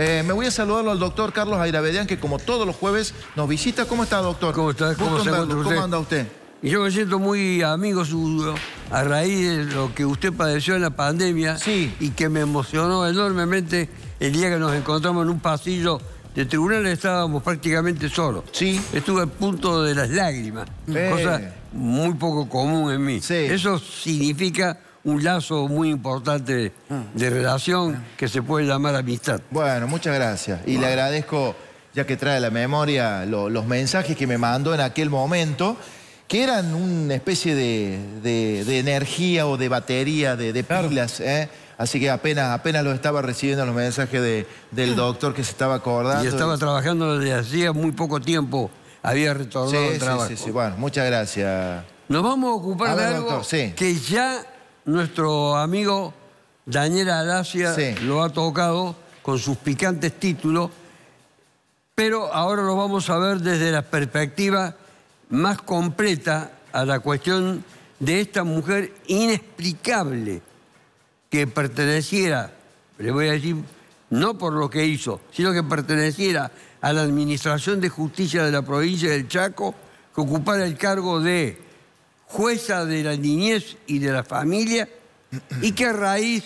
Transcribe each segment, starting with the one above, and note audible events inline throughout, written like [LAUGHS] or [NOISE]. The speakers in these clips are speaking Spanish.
Eh, me voy a saludarlo al doctor Carlos Airavedian, que como todos los jueves nos visita. ¿Cómo está, doctor? ¿Cómo está? ¿Cómo, se usted? anda usted? yo me siento muy amigo suyo a raíz de lo que usted padeció en la pandemia sí. y que me emocionó enormemente el día que nos encontramos en un pasillo de tribunales estábamos prácticamente solos. Sí. Estuve al punto de las lágrimas, cosa muy poco común en mí. Sí. Eso significa un lazo muy importante de ah. relación ah. que se puede llamar amistad. Bueno, muchas gracias. Y le agradezco, ya que trae la memoria, los mensajes que me mandó en aquel momento, que eran una especie de, energía o de batería, de, de pilas, ¿eh? Así que apenas, apenas los estaba recibiendo los mensajes del ah. doctor que se estaba acordando. Y estaba trabajando desde hacía muy poco tiempo. Había retornado sí, al trabajo. Sí, sí, sí. Bueno, muchas gracias. Nos vamos a ocupar de algo que ya nuestro amigo Daniel Alasia lo ha tocado con sus picantes títulos, pero ahora lo vamos a ver desde la perspectiva más completa a la cuestión de esta mujer inexplicable que perteneciera, le voy a decir, no por lo que hizo, sino que perteneciera a la Administración de Justicia de la provincia del Chaco, que ocupara el cargo de jueza de la niñez y de la familia, y que a raíz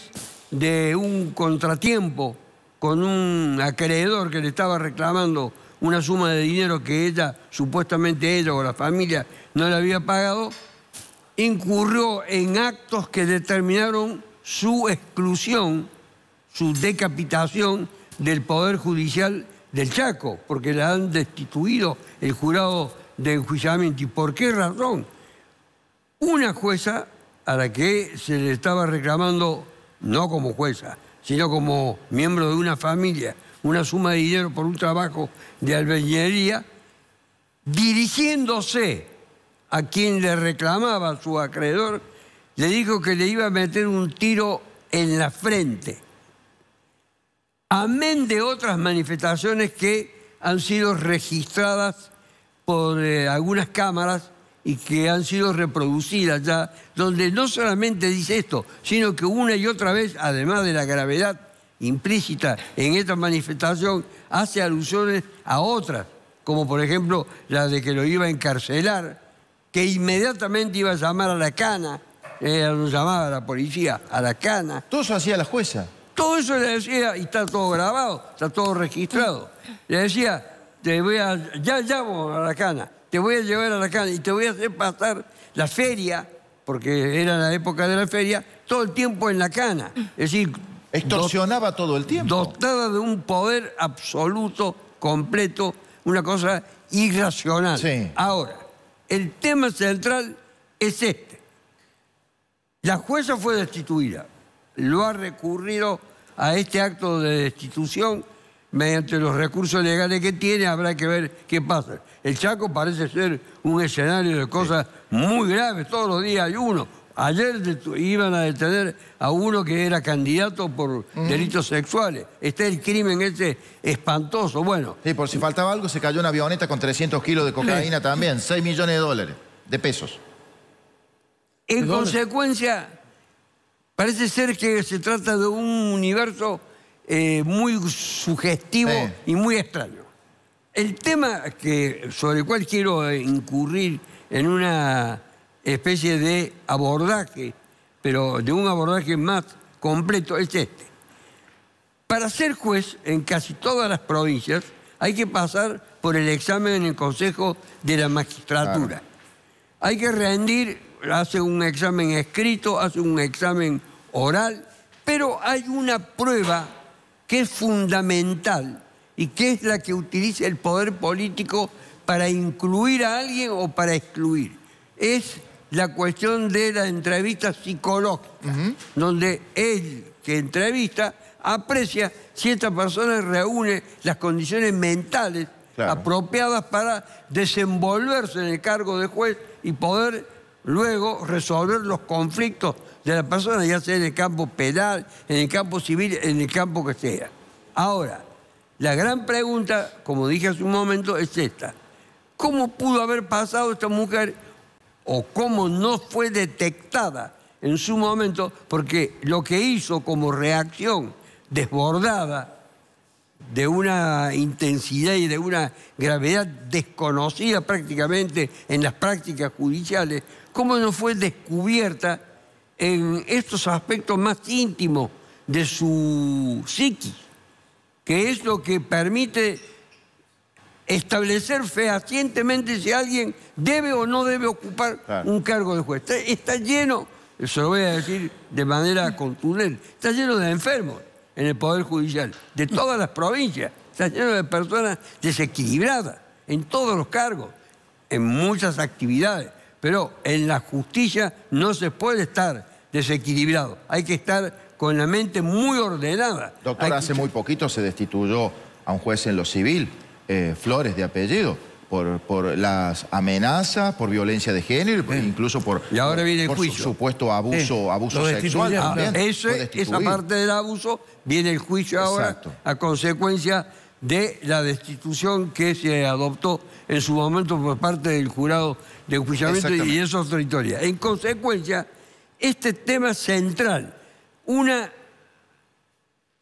de un contratiempo con un acreedor que le estaba reclamando una suma de dinero que ella, supuestamente ella o la familia, no le había pagado, incurrió en actos que determinaron su exclusión, su decapitación del Poder Judicial del Chaco, porque la han destituido el jurado de enjuiciamiento. ¿Y por qué razón? una jueza a la que se le estaba reclamando, no como jueza, sino como miembro de una familia, una suma de dinero por un trabajo de albañilería, dirigiéndose a quien le reclamaba su acreedor, le dijo que le iba a meter un tiro en la frente. Amén de otras manifestaciones que han sido registradas por eh, algunas cámaras y que han sido reproducidas ya, donde no solamente dice esto, sino que una y otra vez, además de la gravedad implícita en esta manifestación, hace alusiones a otras, como por ejemplo la de que lo iba a encarcelar, que inmediatamente iba a llamar a la cana, eh, llamaba a la policía, a la cana. Todo eso hacía la jueza. Todo eso le decía, y está todo grabado, está todo registrado. Le decía, te voy a, ya llamo a la cana te voy a llevar a la cana y te voy a hacer pasar la feria, porque era la época de la feria, todo el tiempo en la cana. Es decir... Extorsionaba todo el tiempo. Dotada de un poder absoluto, completo, una cosa irracional. Ahora, el tema central es este. La jueza fue destituida. Lo ha recurrido a este acto de destitución mediante los recursos legales que tiene, habrá que ver qué pasa. El Chaco parece ser un escenario de cosas muy graves, todos los días hay uno. Ayer iban a detener a uno que era candidato por delitos sexuales. Está el crimen ese espantoso, bueno. Sí, por si faltaba algo, se cayó una avioneta con 300 kilos de cocaína también, 6 millones de dólares, de pesos. En consecuencia, parece ser que se trata de un universo eh, muy sugestivo y muy extraño. El tema sobre el cual quiero incurrir en una especie de abordaje, pero de un abordaje más completo, es este. Para ser juez en casi todas las provincias hay que pasar por el examen en el Consejo de la Magistratura. Hay que rendir, hace un examen escrito, hace un examen oral, pero hay una prueba ¿Qué es fundamental y que es la que utiliza el poder político para incluir a alguien o para excluir. Es la cuestión de la entrevista psicológica, donde el que entrevista aprecia si esta persona reúne las condiciones mentales apropiadas para desenvolverse en el cargo de juez y poder luego resolver los conflictos de la persona, ya sea en el campo penal, en el campo civil, en el campo que sea. Ahora, la gran pregunta, como dije hace un momento, es esta. ¿Cómo pudo haber pasado esta mujer o cómo no fue detectada en su momento? Porque lo que hizo como reacción desbordada de una intensidad y de una gravedad desconocida prácticamente en las prácticas judiciales, ¿cómo no fue descubierta en estos aspectos más íntimos de su psiqui, que es lo que permite establecer fehacientemente si alguien debe o no debe ocupar un cargo de juez. Está, lleno, eso lo voy a decir de manera contundente, está lleno de enfermos en el Poder Judicial, de todas las provincias, está lleno de personas desequilibradas en todos los cargos, en muchas actividades, pero en la justicia no se puede estar desequilibrado. Hay que estar con la mente muy ordenada. Doctor, hace muy poquito se destituyó a un juez en lo civil, eh, Flores de apellido. Por, por, las amenazas, por violencia de género, incluso por, y ahora viene el supuesto abuso, abuso sexual. esa parte del abuso viene el juicio ahora a consecuencia de la destitución que se adoptó en su momento por parte del jurado de juiciamiento y eso es otra En consecuencia este tema central, una,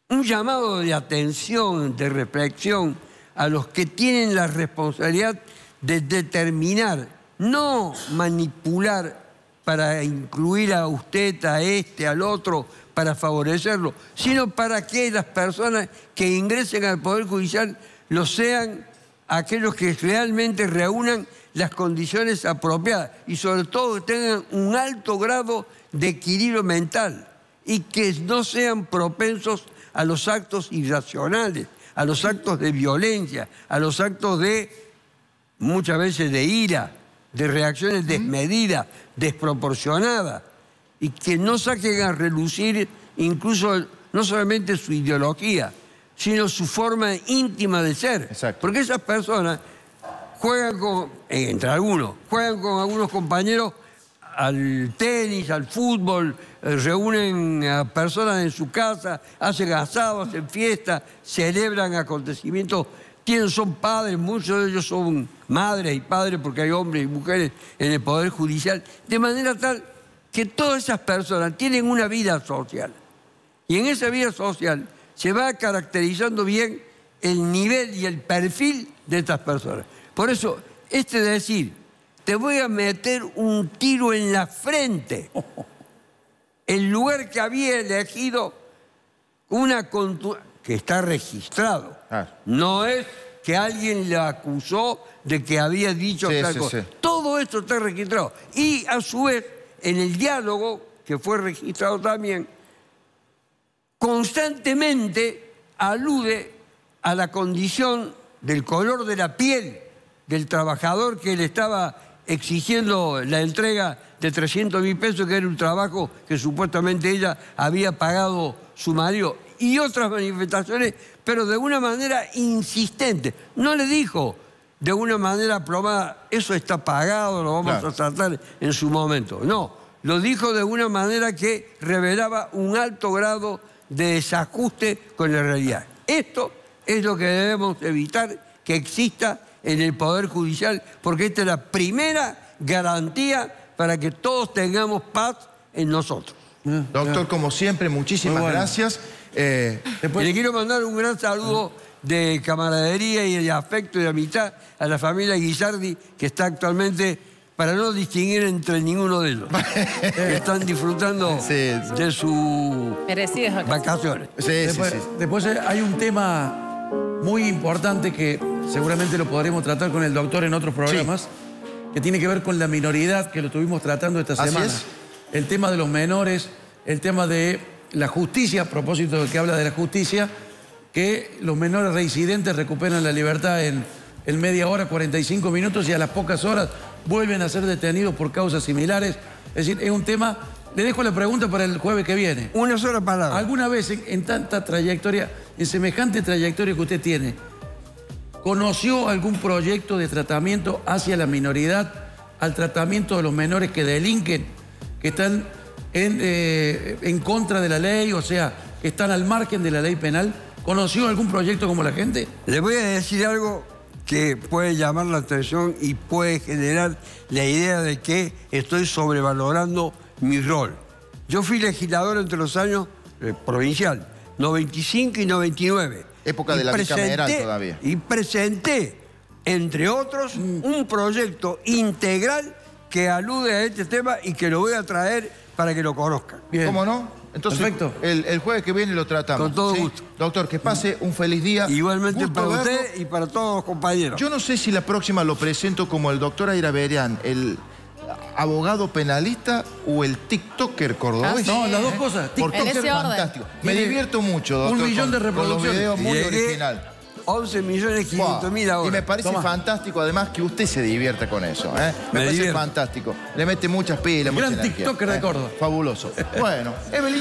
un llamado de atención, de reflexión a los que tienen la responsabilidad de determinar, no manipular para incluir a usted, a este, al otro, para favorecerlo, sino para que las personas que ingresen al Poder Judicial lo sean aquellos que realmente reúnan las condiciones apropiadas y sobre todo tengan un alto grado de equilibrio mental y que no sean propensos a los actos irracionales, a los actos de violencia, a los actos de, muchas veces, de ira, de reacciones desmedidas, desproporcionadas, y que no saquen a relucir incluso no solamente su ideología, sino su forma íntima de ser. Porque esas personas juegan con, eh, entre algunos, juegan con algunos compañeros al tenis, al fútbol, eh, reúnen a personas en su casa, hacen asados, hacen fiestas, celebran acontecimientos. Tienen, son padres, muchos de ellos son madres y padres porque hay hombres y mujeres en el Poder Judicial, de manera tal que todas esas personas tienen una vida social. Y en esa vida social se va caracterizando bien el nivel y el perfil de estas personas. Por eso, este decir, voy a meter un tiro en la frente. El lugar que había elegido, una que está registrado. Ah. No es que alguien le acusó de que había dicho sí, cosa. Todo esto está registrado. Y a su vez, en el diálogo, que fue registrado también, constantemente alude a la condición del color de la piel del trabajador que le estaba exigiendo la entrega de 300 mil pesos, que era un trabajo que supuestamente ella había pagado su marido, y otras manifestaciones, pero de una manera insistente. No le dijo de una manera plomada, eso está pagado, lo vamos a tratar en su momento. No, lo dijo de una manera que revelaba un alto grado de desajuste con la realidad. Esto es lo que debemos evitar que exista en el Poder Judicial, porque esta es la primera garantía para que todos tengamos paz en nosotros. Mm. Doctor, como siempre, muchísimas gracias. Eh, Le quiero mandar un gran saludo de camaradería y de afecto y de amistad a la familia Guisardi, que está actualmente para no distinguir entre ninguno de ellos. que [LAUGHS] están disfrutando de sus vacaciones. después hay un tema muy importante que seguramente lo podremos tratar con el doctor en otros programas, que tiene que ver con la minoridad que lo estuvimos tratando esta semana. El tema de los menores, el tema de la justicia, a propósito de que habla de la justicia, que los menores reincidentes recuperan la libertad en, media hora, 45 minutos y a las pocas horas vuelven a ser detenidos por causas similares. Es decir, es un tema... Le dejo la pregunta para el jueves que viene. Una sola palabra. ¿Alguna vez en tanta trayectoria, en semejante trayectoria que usted tiene, conoció algún proyecto de tratamiento hacia la minoridad, al tratamiento de los menores que delinquen, que están eh, en, contra de la ley, o sea, que están al margen de la ley penal. ¿Conoció algún proyecto como la gente? Le voy a decir algo que puede llamar la atención y puede generar la idea de que estoy sobrevalorando mi rol. Yo fui legislador entre los años eh, provincial, 95 y 99. Época de la presenté, todavía. Y presenté, entre otros, mm. un proyecto integral que alude a este tema y que lo voy a traer para que lo conozcan. ¿Cómo no? Entonces, El, jueves que viene lo tratamos. Con todo gusto. Doctor, que pase un feliz día. Igualmente para usted y para todos los compañeros. Yo no sé si la próxima lo presento como el doctor Aira Berian, el abogado penalista o el TikToker cordobés. Ah, no, las dos cosas. TikToker fantástico. Me divierto mucho, doctor. Un millón de reproducciones. Con los videos muy original. 11 millones 500 mil ahora. Y me parece fantástico, además, que usted se divierta con eso. ¿eh? Me, parece fantástico. Le mete muchas pilas, mucha Gran TikToker de eh, Córdoba. Fabuloso. Bueno, [LAUGHS] Evelyn.